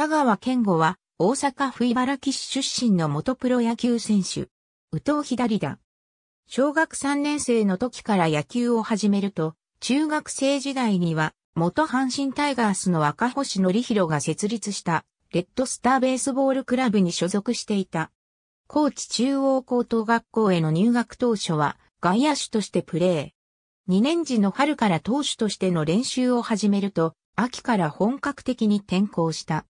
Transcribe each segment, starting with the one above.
田川健吾は、大阪府茨城市出身の元プロ野球選手。宇藤左だ。小学3年生の時から野球を始めると、中学生時代には、元阪神タイガースの赤星則弘が設立した、レッドスターベースボールクラブに所属していた。高知中央高等学校への入学当初は、外野手としてプレー。2年時の春から投手としての練習を始めると、秋から本格的に転校した。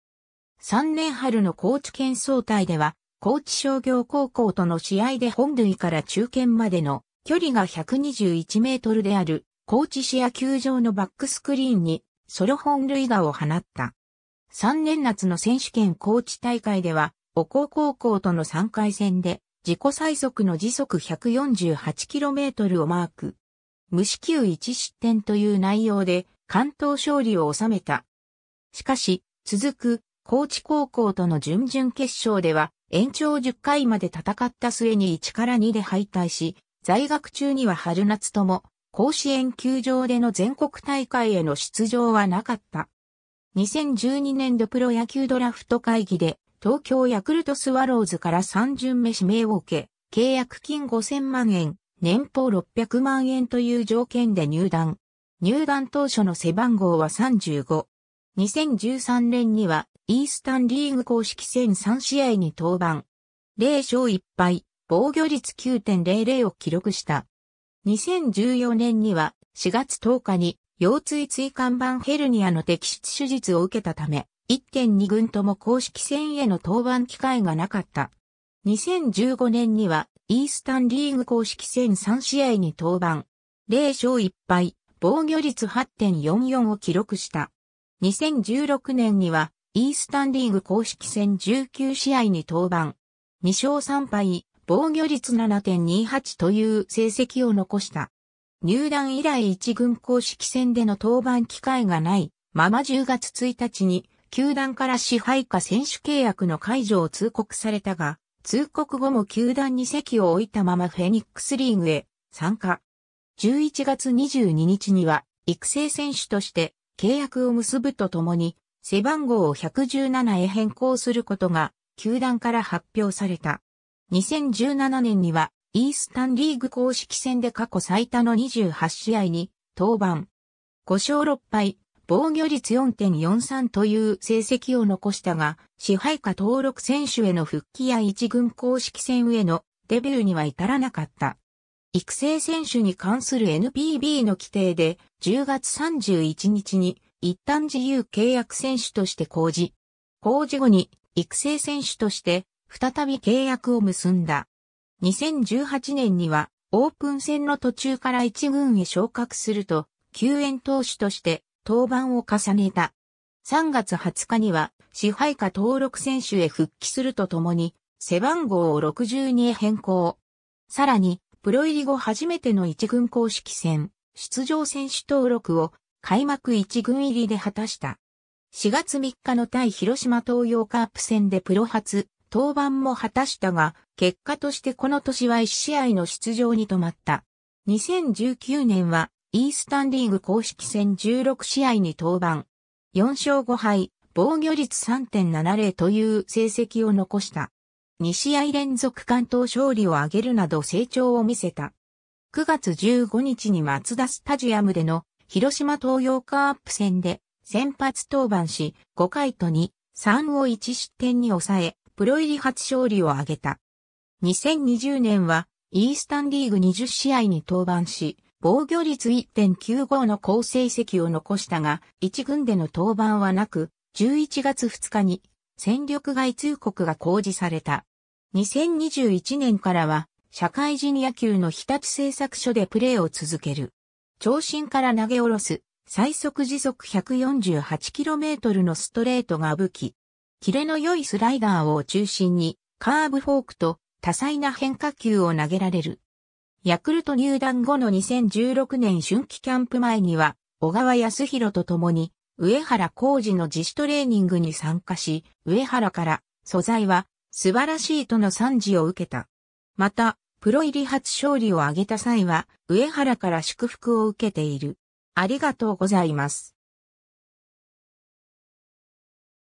3年春の高知県総体では、高知商業高校との試合で本塁から中堅までの距離が121メートルである高知市野球場のバックスクリーンにソロ本塁打を放った。3年夏の選手権高知大会では、お高高校との3回戦で自己最速の時速 148km をマーク。無四球1失点という内容で関東勝利を収めた。しかし、続く高知高校との準々決勝では、延長10回まで戦った末に1から2で敗退し、在学中には春夏とも、甲子園球場での全国大会への出場はなかった。2012年度プロ野球ドラフト会議で、東京ヤクルトスワローズから3巡目指名を受け、契約金5000万円、年俸600万円という条件で入団。入団当初の背番号は35。2013年にはイースタンリーグ公式戦3試合に登板。0勝1敗、防御率9.00を記録した。2014年には4月10日に腰椎椎間板ヘルニアの摘出手術を受けたため、1.2軍とも公式戦への登板機会がなかった。2015年にはイースタンリーグ公式戦3試合に登板。0勝1敗、防御率8.44を記録した。2016年にはイースタンリーグ公式戦19試合に登板。2勝3敗、防御率7.28という成績を残した。入団以来1軍公式戦での登板機会がないまま10月1日に球団から支配下選手契約の解除を通告されたが、通告後も球団に席を置いたままフェニックスリーグへ参加。11月22日には育成選手として契約を結ぶとともに背番号を117へ変更することが、球団から発表された。2017年には、イースタンリーグ公式戦で過去最多の28試合に、登板。5勝6敗、防御率4.43という成績を残したが、支配下登録選手への復帰や一軍公式戦へのデビューには至らなかった。育成選手に関する NPB の規定で10月31日に一旦自由契約選手として公示。公示後に育成選手として再び契約を結んだ。2018年にはオープン戦の途中から一軍へ昇格すると救援投手として登板を重ねた。3月20日には支配下登録選手へ復帰するとともに背番号を62へ変更。さらにプロ入り後初めての一軍公式戦出場選手登録を開幕1軍入りで果たした。4月3日の対広島東洋カープ戦でプロ初、登板も果たしたが、結果としてこの年は1試合の出場に止まった。2019年は、イースタンリーグ公式戦16試合に登板。4勝5敗、防御率3.70という成績を残した。2試合連続関東勝利を挙げるなど成長を見せた。9月15日に松田スタジアムでの広島東洋カープ戦で先発登板し、5回と2、3を1失点に抑え、プロ入り初勝利を挙げた。2020年は、イースタンリーグ20試合に登板し、防御率1.95の好成績を残したが、1軍での登板はなく、11月2日に戦力外通告が公示された。2021年からは、社会人野球の日立製作所でプレーを続ける。長身から投げ下ろす、最速時速 148km のストレートが武器。キレの良いスライダーを中心に、カーブフォークと多彩な変化球を投げられる。ヤクルト入団後の2016年春季キャンプ前には、小川康弘と共に、上原浩二の自主トレーニングに参加し、上原から、素材は、素晴らしいとの賛辞を受けた。また、プロ入り初勝利を挙げた際は、上原から祝福を受けている。ありがとうございます。